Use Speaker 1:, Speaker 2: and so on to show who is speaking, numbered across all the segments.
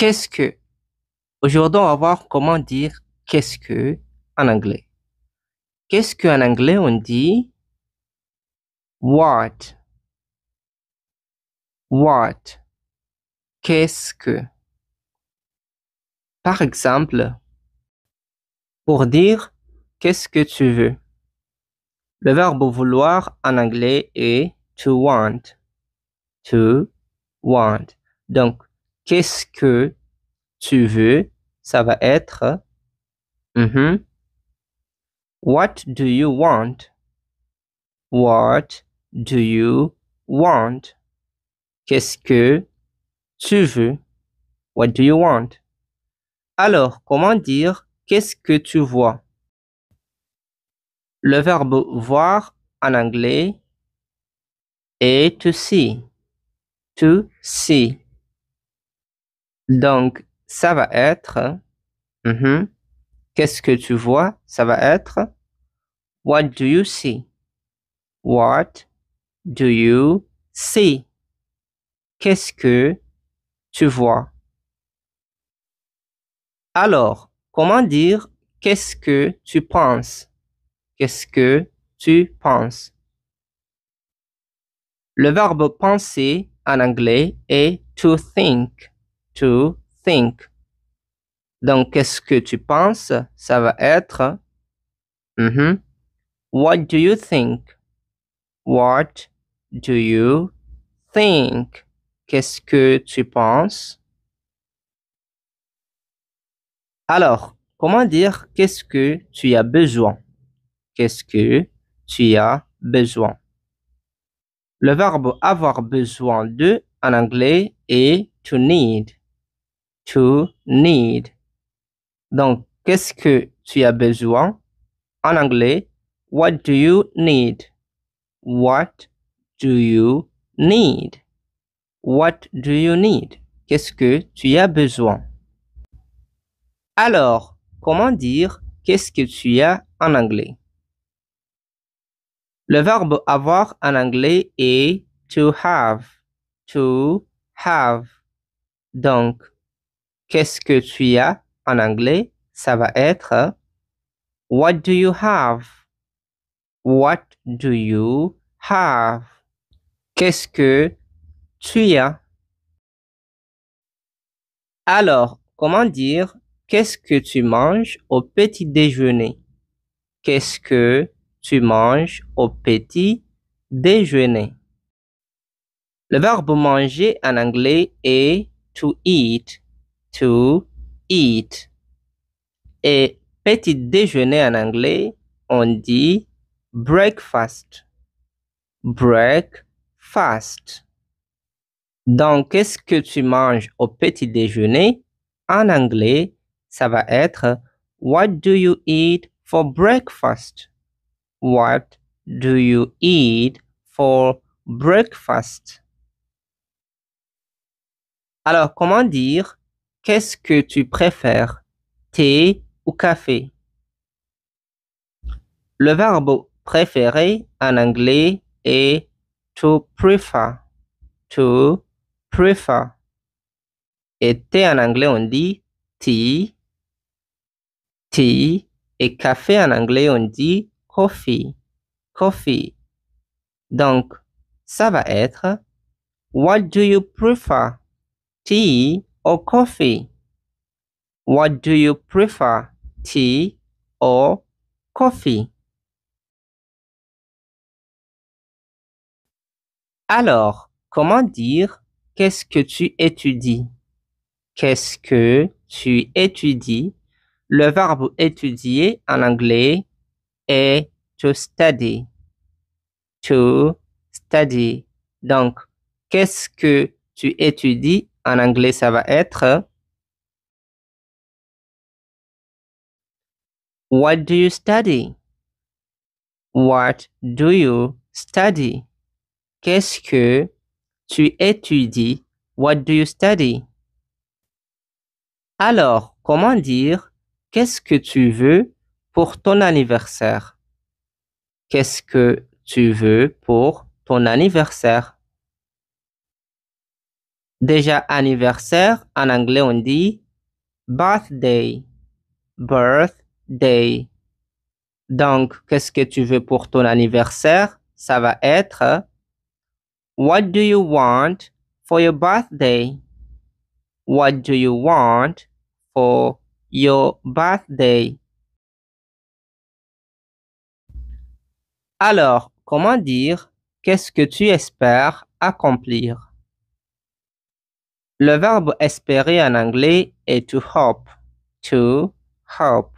Speaker 1: qu'est-ce que. Aujourd'hui, on va voir comment dire qu'est-ce que en anglais. Qu'est-ce que en anglais on dit what? What? Qu'est-ce que? Par exemple, pour dire qu'est-ce que tu veux, le verbe vouloir en anglais est to want. To want. Donc, qu'est-ce que tu veux, ça va être mhm. What do you want? What do you want? Qu'est-ce que tu veux? What do you want? Alors, comment dire qu'est-ce que tu vois? Le verbe voir en anglais est to see. To see. Donc, ça va être. Mhm. Qu'est-ce que tu vois? Ça va être. What do you see? What do you see? Qu'est-ce que tu vois? Alors, comment dire qu'est-ce que tu penses? Qu'est-ce que tu penses? Le verbe penser en anglais est to think to think. Donc, qu'est-ce que tu penses? Ça va être mm-hmm, What do you think? What do you think? Qu'est-ce que tu penses? Alors, comment dire qu'est-ce que tu as besoin? Qu'est-ce que tu as besoin? Le verbe avoir besoin de en anglais est to need to need. Donc, qu'est-ce que tu as besoin? En anglais, what do you need? What do you need? What do you need? Qu'est-ce que tu as besoin? Alors, comment dire qu'est-ce que tu as en anglais? Le verbe avoir en anglais est to have. To have. Donc, Qu'est-ce que tu as en anglais? Ça va être What do you have? What do you have? Qu'est-ce que tu as? Alors, comment dire qu'est-ce que tu manges au petit déjeuner? Qu'est-ce que tu manges au petit déjeuner? Le verbe manger en anglais est to eat to eat. Et petit déjeuner en anglais, on dit breakfast. Breakfast. Donc, qu'est-ce que tu manges au petit déjeuner? En anglais, ça va être What do you eat for breakfast? What do you eat for breakfast? Alors, comment dire Qu'est-ce que tu préfères, thé ou café Le verbe préférer en anglais est to prefer. To prefer. Et thé en anglais, on dit tea. Tea. Et café en anglais, on dit coffee. Coffee. Donc, ça va être What do you prefer? Tea or coffee? What do you prefer, tea or coffee? Alors, comment dire qu'est-ce que tu étudies? Qu'est-ce que tu étudies? Le verbe étudier en anglais est to study. To study. Donc, qu'est-ce que tu étudies en anglais, ça va être What do you study? What do you study? Qu'est-ce que tu étudies? What do you study? Alors, comment dire qu'est-ce que tu veux pour ton anniversaire? Qu'est-ce que tu veux pour ton anniversaire? Déjà anniversaire, en anglais on dit birthday, birthday. Donc, qu'est-ce que tu veux pour ton anniversaire? Ça va être What do you want for your birthday? What do you want for your birthday? Alors, comment dire qu'est-ce que tu espères accomplir? Le verbe espérer en anglais est to hope, to hope.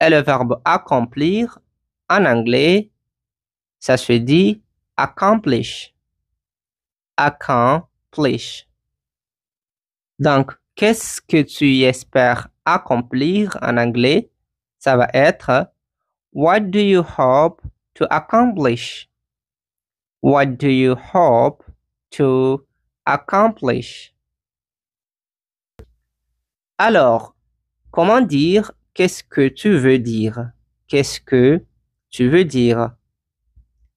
Speaker 1: Et le verbe accomplir en anglais, ça se dit accomplish, accomplish. Donc, qu'est-ce que tu espères accomplir en anglais? Ça va être What do you hope to accomplish? What do you hope to accomplish. Alors, comment dire qu'est-ce que tu veux dire Qu'est-ce que tu veux dire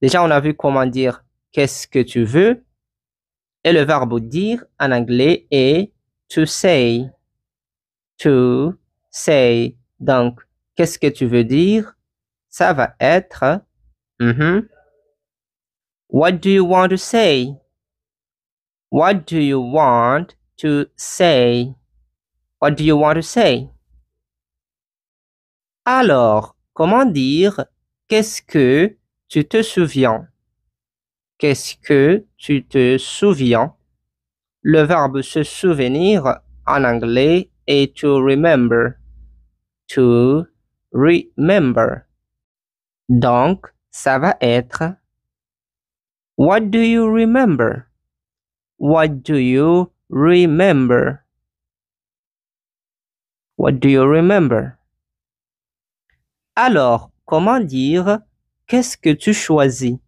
Speaker 1: Déjà, on a vu comment dire qu'est-ce que tu veux. Et le verbe dire en anglais est to say. To say. Donc, qu'est-ce que tu veux dire Ça va être. Mm-hmm. What do you want to say What do you want to say? What do you want to say? Alors, comment dire qu'est-ce que tu te souviens? Qu'est-ce que tu te souviens? Le verbe se souvenir en anglais est to remember. To remember. Donc, ça va être What do you remember? What do you remember? What do you remember? Alors, comment dire qu'est-ce que tu choisis?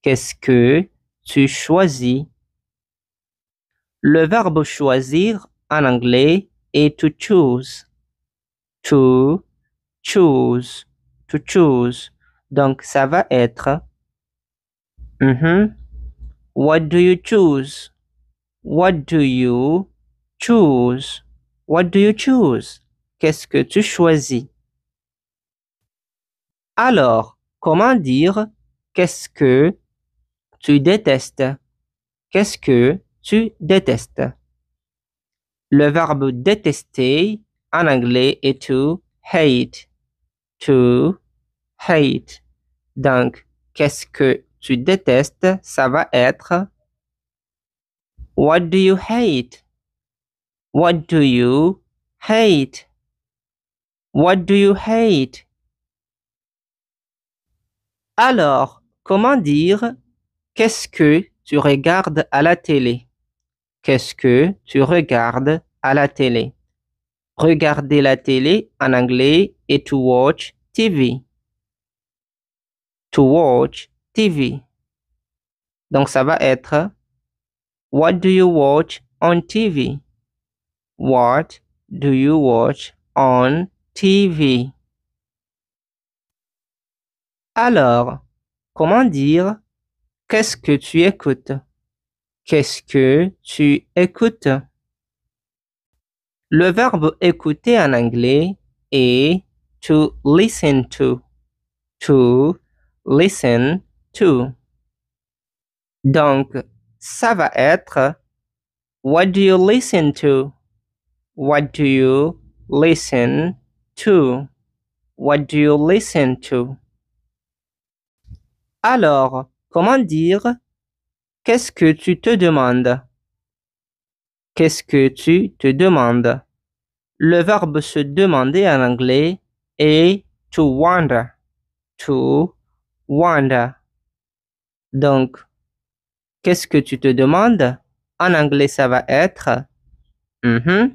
Speaker 1: Qu'est-ce que tu choisis? Le verbe choisir en anglais est to choose. To choose. To choose. Donc, ça va être. Mm-hmm, What do you choose? What do you choose? What do you choose? Qu'est-ce que tu choisis? Alors, comment dire qu'est-ce que tu détestes? Qu'est-ce que tu détestes? Le verbe détester en anglais est to hate. To hate. Donc, qu'est-ce que tu détestes, ça va être What do you hate? What do you hate? What do you hate? Alors, comment dire Qu'est-ce que tu regardes à la télé? Qu'est-ce que tu regardes à la télé? Regarder la télé en anglais est to watch TV. To watch TV. Donc ça va être What do you watch on TV? What do you watch on TV? Alors, comment dire Qu'est-ce que tu écoutes Qu'est-ce que tu écoutes Le verbe écouter en anglais est to listen to. To listen to. Donc, ça va être What do you listen to? What do you listen to? What do you listen to? Alors, comment dire Qu'est-ce que tu te demandes? Qu'est-ce que tu te demandes? Le verbe se demander en anglais est to wonder. To wonder. Donc, qu'est-ce que tu te demandes En anglais, ça va être mm-hmm.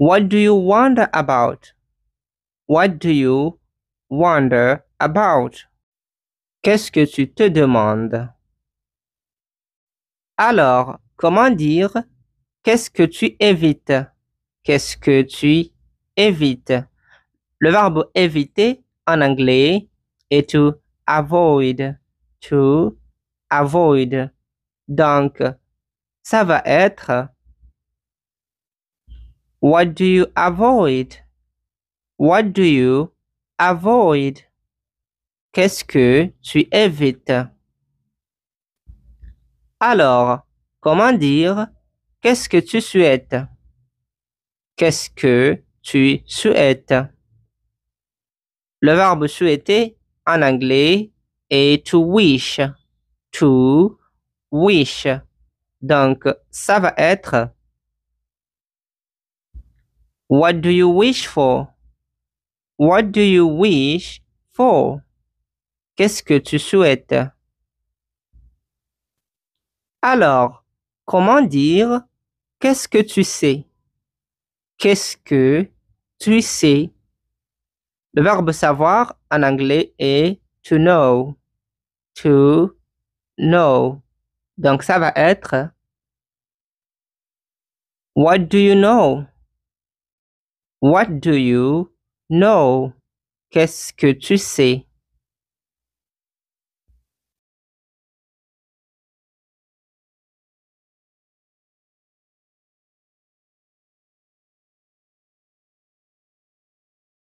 Speaker 1: What do you wonder about? What do you wonder about? Qu'est-ce que tu te demandes Alors, comment dire qu'est-ce que tu évites Qu'est-ce que tu évites Le verbe éviter en anglais est to avoid to avoid. Donc, ça va être What do you avoid? What do you avoid? Qu'est-ce que tu évites? Alors, comment dire Qu'est-ce que tu souhaites? Qu'est-ce que tu souhaites? Le verbe souhaiter en anglais et to wish. To wish. Donc, ça va être What do you wish for? What do you wish for? Qu'est-ce que tu souhaites? Alors, comment dire Qu'est-ce que tu sais? Qu'est-ce que tu sais? Le verbe savoir en anglais est to know, to know. Donc ça va être What do you know? What do you know? Qu'est-ce que tu sais?